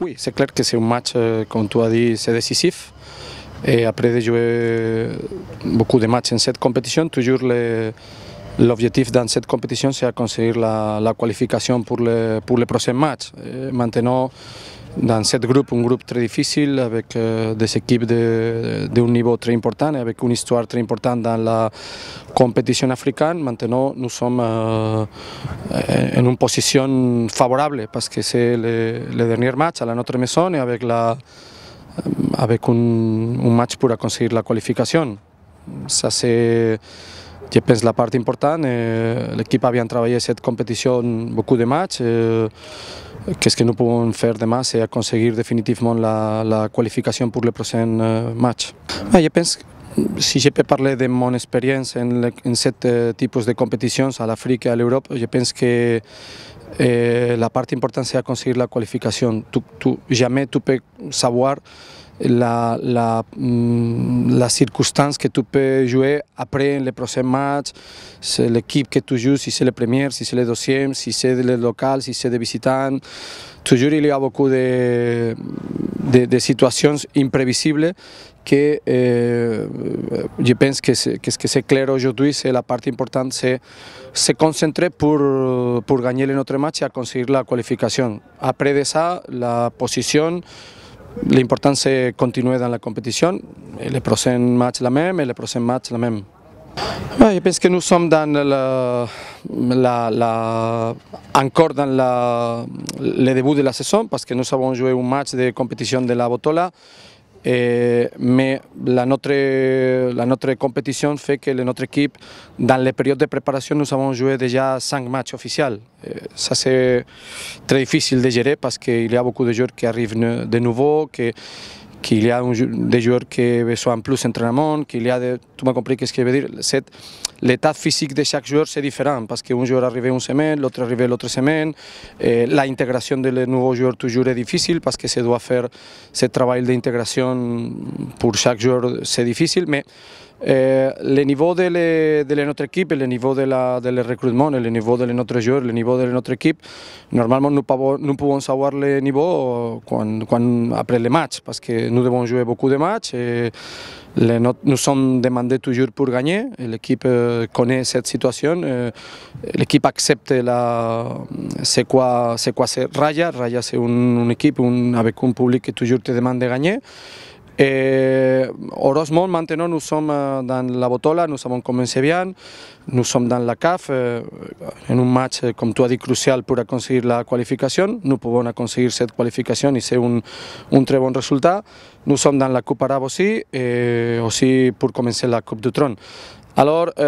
Oui, c'est clair que c'est un match, euh, comme tu as dit, c'est décisif. Et après de jouer beaucoup de matchs en cette compétition, toujours l'objectif dans cette compétition, c'est à conseguir la, la, qualification pour le pour le prochains matchs. maintenant, En este grupo, un grupo muy difícil, avec eh, des de, de, un niveau très importante eh, avec una histoire très importante en la competición africana, Maintenant, nous eh, en una posición favorable para que c'est le, le, dernier match à la notre maison et avec, la, avec un, un match para conseguir la cualificación. je pense la partie importante, eh, L'équipe a bien travaillé cette compétition, beaucoup de matchs. Qu'est-ce eh, que nous pouvons faire demain C'est conseguir définitivement la, qualification pour le prochain eh, match. je pense si je peux parler de mon expérience en, en types de compétitions, à l'Afrique et à l'Europe, je pense que la partie importante c'est à conseguir la qualification. Tu, tu, jamais tu peux savoir la, la, mm, la que tu peux jouer après próximo match el equipo que tú joues, si es le premier, si es le deuxième, si es el local, si es el visitante... Toujours il y a beaucoup de, de, de que eh, je que es que, que clair aujourd'hui, c'est la parte importante, c'est se concentrer por pour gagner partido notre match y conseguir la cualificación. Après de ça, la posición L'important, c'est continuer dans la compétition. le prochain match matchs, la même, et prochain match la même. je pense que nous sommes dans eh, la, la, encore dans le début de la saison parce que nous avons joué un match de compétition de la Botola et, eh, mais la notre, la notre compétition fait que notre équipe, dans les périodes de préparation, nous avons joué déjà cinq matchs officiels. Eh, ça c'est très difficile de gérer parce qu'il y a beaucoup de joueurs qui arrivent de nouveau, que, qu'il y a des joueurs qui sont en plus entraînement, qu'il y a, de, tu m'as compris ce que je veux dire, l'état physique de chaque joueur, c'est différent, parce qu'un joueur arrive une semaine, l'autre arrive l'autre semaine. L'intégration la eh, intégration des nouveaux joueurs toujours est difficile, parce que se doit faire ce travail d'intégration pour chaque joueur, c'est difficile. Mais Eh, le niveau de, le, de le nostra equip, le niveau de, la, de les reclutment, le niveau de les nostres jugadors, le niveau de la nostra equip, normalment no, pavo, no podem saber le niveau quan, quan après les matchs, perquè no devem jugar beaucoup de match, eh, le, no, no som demandés toujours per guanyar, l'equip eh, coneix cette situació, eh, l'equip accepta la, c'est quoi, c'est quoi c'est Raya, Raya c'est un, un equip un, avec un públic que toujours te demanda de Eh, mismo maintenant, nous sommes euh, la Botola, nous avons commencé bien, nous sommes la CAF, euh, en un match, eh, com tu crucial para conseguir la cualificación. No a conseguir set cualificación y ser un, un buen resultado. resultat. No dan la Copa Arab aussi, para eh, aussi per la copa du Tron. Alors, se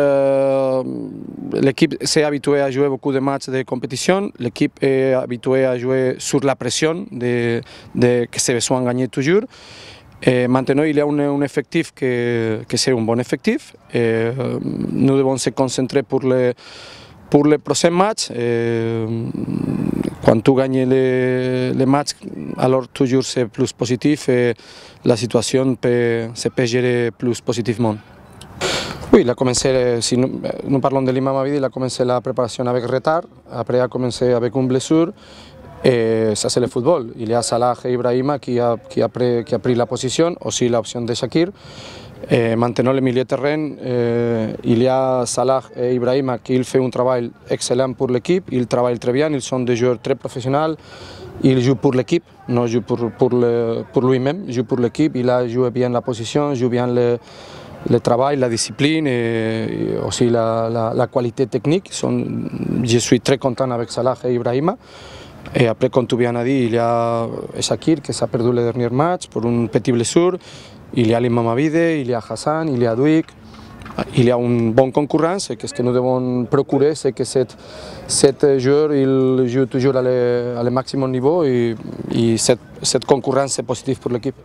eh, ha s'est a jugar muchos beaucoup de matchs de equipo l'équipe ha habituée a jugar sur la presión de, de, que se besoin gagner toujours. Eh, maintenant, hi ha un, un efectiu que, que c'est un bon efectiu. Eh, no devem ser concentrer per les, per les prochains match. Et, eh, quan tu guanyes le match, alors tu jures ser plus positif eh, la situació pe, se pegere plus positivament. Oui, la comencé, si no, no parlem de l'Imam Abidi, la comencé la preparació amb retard, après la comencé amb un blessure eh, se hace el fútbol. Y le a Salah e Ibrahima que ha, que, ha la posición, o si la opción de Shakir. Eh, mantenó el milieu terreno, eh, a Salah e Ibrahima él fait un trabajo excelente para el equipo, trabajan muy bien, son sont des joueurs très por el por pour equipo no por por por le, pour lui-même, por pour l'équipe, bien la posición, joue bien le, le travail, la discipline eh, y también la, la, técnica. qualité technique. Son, je suis très content avec Salah e Ibrahima. Eh, après, comme tu viens a dire, il y a Shakir que s'ha perdut le dernier match per un petit blessure, il y a l'Imamavide, i y ha Hassan, i y ha Duik, il y ha un bon concurrent, es que no debo procurar, sé que cet, cet joueur il joue toujours à le, à le maximum niveau i, i set, set concurrence positif positive pour l'équipe.